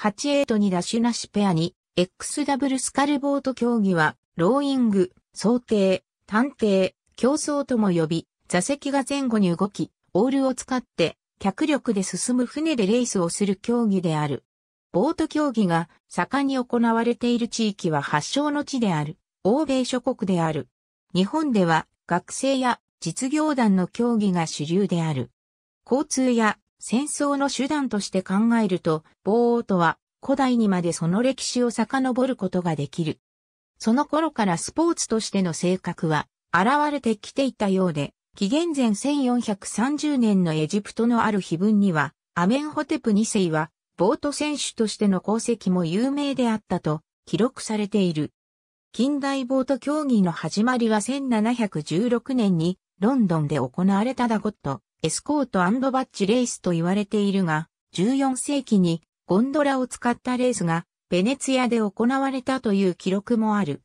8A にダッシュなしペアに、X ダブルスカルボート競技は、ローイング、想定、探偵、競争とも呼び、座席が前後に動き、オールを使って、脚力で進む船でレースをする競技である。ボート競技が盛んに行われている地域は発祥の地である、欧米諸国である。日本では学生や実業団の競技が主流である。交通や戦争の手段として考えると、防王とは古代にまでその歴史を遡ることができる。その頃からスポーツとしての性格は現れてきていたようで、紀元前1430年のエジプトのある碑文には、アメンホテプ2世は、ボート選手としての功績も有名であったと記録されている。近代ボート競技の始まりは1716年にロンドンで行われたダゴットエスコートバッジレースと言われているが、14世紀にゴンドラを使ったレースがベネツィアで行われたという記録もある。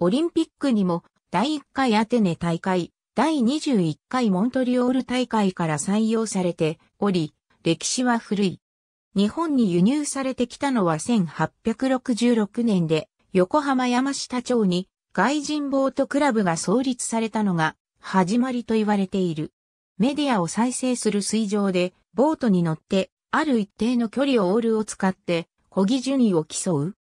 オリンピックにも第1回アテネ大会、第21回モントリオール大会から採用されており、歴史は古い。日本に輸入されてきたのは1866年で、横浜山下町に外人ボートクラブが創立されたのが始まりと言われている。メディアを再生する水上で、ボートに乗って、ある一定の距離をオールを使って、漕ぎ順位を競う。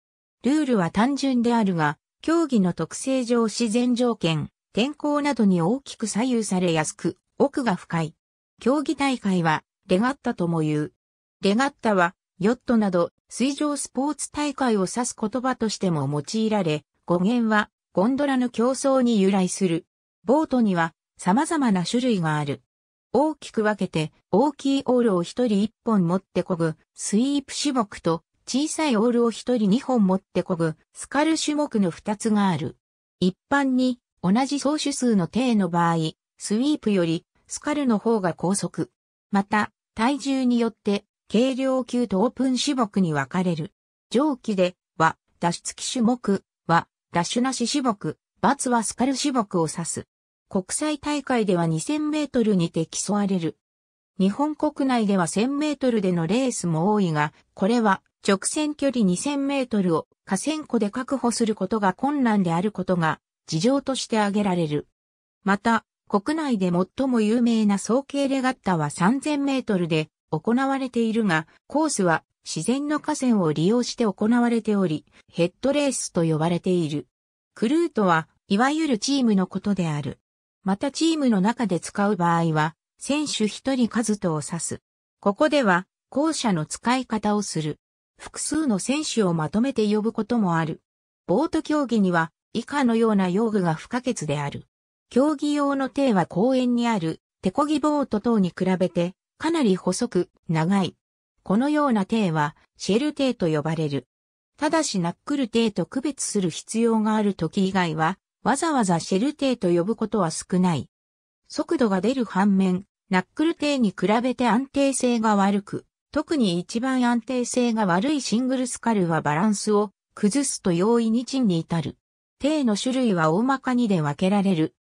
ルールは単純であるが、競技の特性上自然条件、天候などに大きく左右されやすく、奥が深い。競技大会は、レガッタとも言う。レガッタは、ヨットなど、水上スポーツ大会を指す言葉としても用いられ、語源は、ゴンドラの競争に由来する。ボートには、様々な種類がある。大きく分けて、大きいオールを一人一本持ってこぐ、スイープ種目と、小さいオールを一人二本持ってこぐ、スカル種目の二つがある。一般に、同じ総種数の定の場合、スイープより、スカルの方が高速。また、体重によって、軽量級とオープン種目に分かれる。上記で、は、脱出き種目、は、ダッシュなし種目、×はスカル種目を指す。国際大会では2000メートルにて競われる。日本国内では1000メートルでのレースも多いが、これは直線距離2000メートルを河川湖で確保することが困難であることが事情として挙げられる。また、国内で最も有名な総計レガッタは3000メートルで行われているが、コースは自然の河川を利用して行われており、ヘッドレースと呼ばれている。クルートは、いわゆるチームのことである。またチームの中で使う場合は、選手一人数とを指す。ここでは、後者の使い方をする。複数の選手をまとめて呼ぶこともある。ボート競技には、以下のような用具が不可欠である。競技用の艇は公園にある、手漕ぎボート等に比べて、かなり細く、長い。このような艇は、シェル艇と呼ばれる。ただしナックル艇と区別する必要がある時以外は、わざわざシェル艇と呼ぶことは少ない。速度が出る反面、ナックル艇に比べて安定性が悪く、特に一番安定性が悪いシングルスカルはバランスを崩すと容易にンに至る。艇の種類は大まかにで分けられる。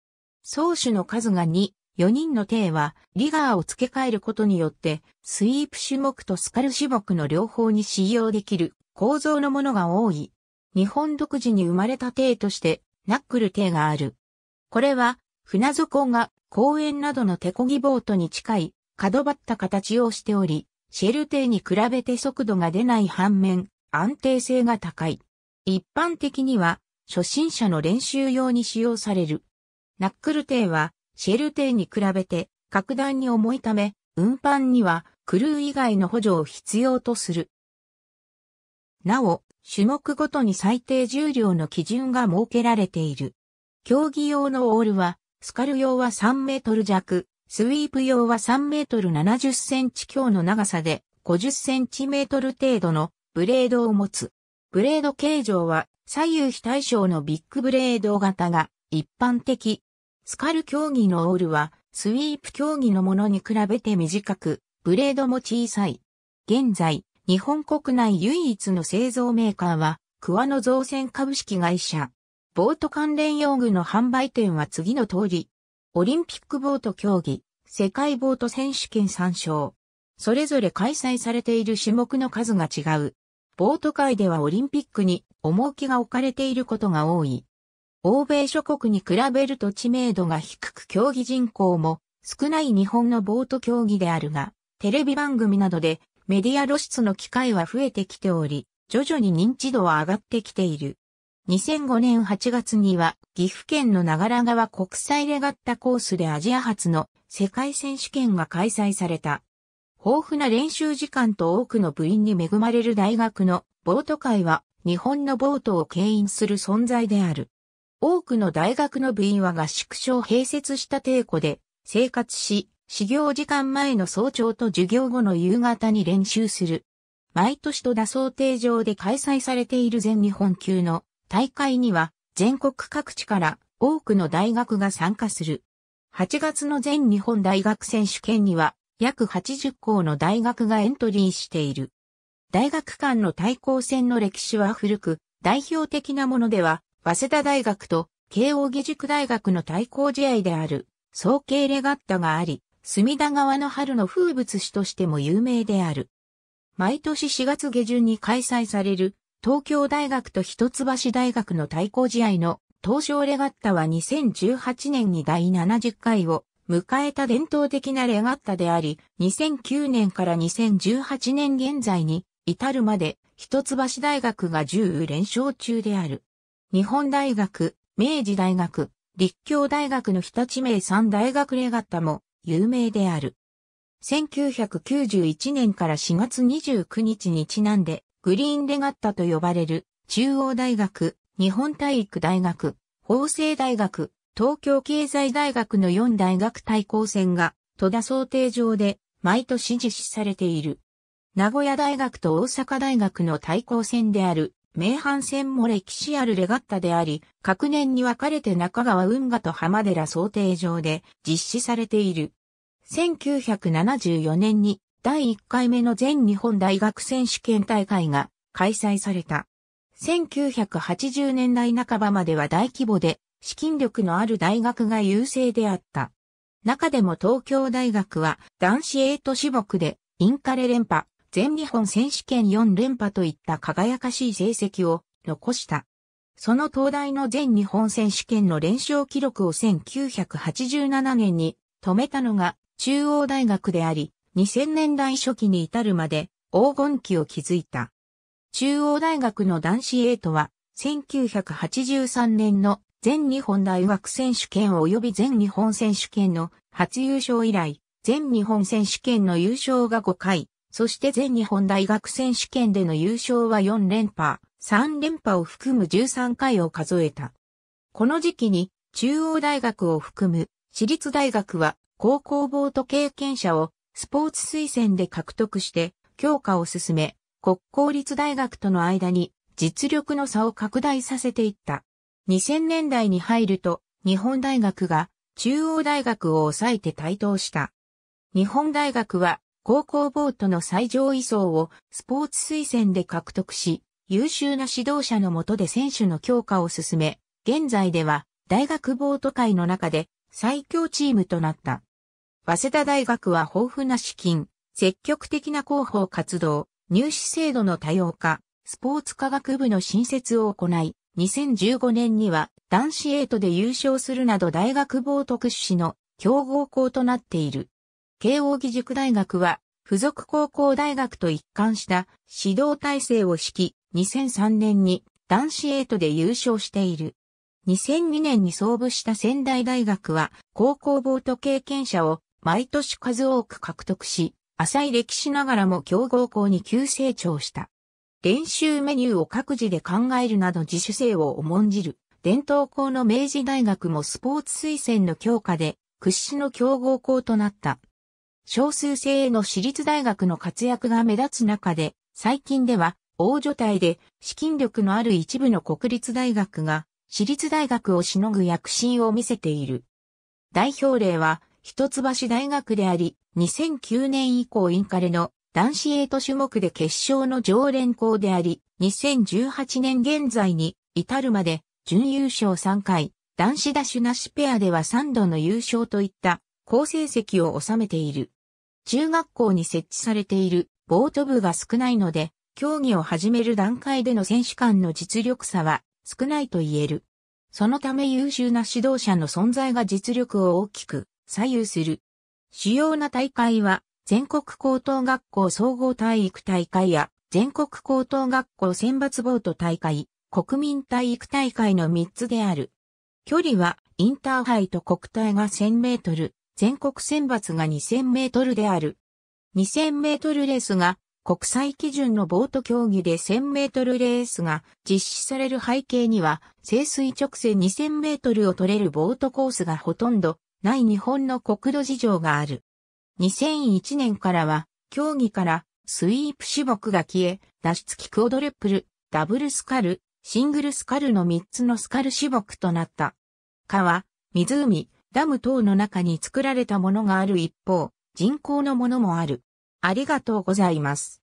総種の数が2、4人の艇はリガーを付け替えることによってスイープ種目とスカル種目の両方に使用できる構造のものが多い。日本独自に生まれた艇としてナックル艇がある。これは、船底が公園などの手漕ぎボートに近い角張った形をしており、シェル艇に比べて速度が出ない反面、安定性が高い。一般的には、初心者の練習用に使用される。ナックル艇は、シェル艇に比べて、格段に重いため、運搬には、クルー以外の補助を必要とする。なお、種目ごとに最低重量の基準が設けられている。競技用のオールは、スカル用は3メートル弱、スイープ用は3メートル70センチ強の長さで50センチメートル程度のブレードを持つ。ブレード形状は左右非対称のビッグブレード型が一般的。スカル競技のオールはスイープ競技のものに比べて短く、ブレードも小さい。現在、日本国内唯一の製造メーカーは、桑野造船株式会社。ボート関連用具の販売店は次の通り。オリンピックボート競技、世界ボート選手権参照。それぞれ開催されている種目の数が違う。ボート界ではオリンピックに重きが置かれていることが多い。欧米諸国に比べると知名度が低く競技人口も少ない日本のボート競技であるが、テレビ番組などでメディア露出の機会は増えてきており、徐々に認知度は上がってきている。2005年8月には岐阜県の長良川国際レガッタコースでアジア初の世界選手権が開催された。豊富な練習時間と多くの部員に恵まれる大学のボート会は日本のボートを牽引する存在である。多くの大学の部員は合宿所を併設した帝湖で生活し、始業時間前の早朝と授業後の夕方に練習する。毎年戸田想定場で開催されている全日本級の大会には全国各地から多くの大学が参加する。8月の全日本大学選手権には約80校の大学がエントリーしている。大学間の対抗戦の歴史は古く、代表的なものでは、早稲田大学と慶応義塾大学の対抗試合である、総計レガッタがあり、隅田川の春の風物詩としても有名である。毎年4月下旬に開催される東京大学と一橋大学の対抗試合の東証レガッタは2018年に第70回を迎えた伝統的なレガッタであり、2009年から2018年現在に至るまで一橋大学が10連勝中である。日本大学、明治大学、立教大学の日立名三大学レガッタも有名である。1991年から4月29日にちなんで、グリーンレガッタと呼ばれる、中央大学、日本体育大学、法政大学、東京経済大学の4大学対抗戦が、戸田想定上で、毎年実施されている。名古屋大学と大阪大学の対抗戦である、名阪戦も歴史あるレガッタであり、各年に分かれて中川運河と浜寺想定上で実施されている。1974年に第1回目の全日本大学選手権大会が開催された。1980年代半ばまでは大規模で資金力のある大学が優勢であった。中でも東京大学は男子エイト種目でインカレ連覇、全日本選手権4連覇といった輝かしい成績を残した。その東大の全日本選手権の連勝記録を1987年に止めたのが中央大学であり、2000年代初期に至るまで黄金期を築いた。中央大学の男子エイトは、1983年の全日本大学選手権及び全日本選手権の初優勝以来、全日本選手権の優勝が5回、そして全日本大学選手権での優勝は4連覇、3連覇を含む13回を数えた。この時期に中央大学を含む私立大学は高校ボート経験者をスポーツ推薦で獲得して強化を進め、国公立大学との間に実力の差を拡大させていった。2000年代に入ると日本大学が中央大学を抑えて台頭した。日本大学は高校ボートの最上位層をスポーツ推薦で獲得し、優秀な指導者のもとで選手の強化を進め、現在では大学ボート界の中で最強チームとなった。早稲田大学は豊富な資金、積極的な広報活動、入試制度の多様化、スポーツ科学部の新設を行い、2015年には男子エイトで優勝するなど大学特殊士の強豪校となっている。慶応義塾大学は付属高校大学と一貫した指導体制を敷き、2003年に男子エイトで優勝している。2002年に創部した仙台大学は高校ボート経験者を毎年数多く獲得し、浅い歴史ながらも強豪校に急成長した。練習メニューを各自で考えるなど自主性を重んじる。伝統校の明治大学もスポーツ推薦の強化で屈指の強豪校となった。少数制の私立大学の活躍が目立つ中で、最近では、大所帯で資金力のある一部の国立大学が、私立大学をしのぐ躍進を見せている。代表例は、一橋大学であり、2009年以降インカレの男子エイト種目で決勝の常連校であり、2018年現在に至るまで準優勝3回、男子ダッシュなしペアでは3度の優勝といった好成績を収めている。中学校に設置されているボート部が少ないので、競技を始める段階での選手間の実力差は少ないと言える。そのため優秀な指導者の存在が実力を大きく左右する。主要な大会は、全国高等学校総合体育大会や、全国高等学校選抜ボート大会、国民体育大会の3つである。距離は、インターハイと国体が1000メートル、全国選抜が2000メートルである。2000メートルレースが、国際基準のボート競技で1000メートルレースが実施される背景には、清水直線2000メートルを取れるボートコースがほとんどない日本の国土事情がある。2001年からは、競技からスイープ種目が消え、脱出機クオドレップル、ダブルスカル、シングルスカルの3つのスカル種目となった。川、湖、ダム等の中に作られたものがある一方、人工のものもある。ありがとうございます。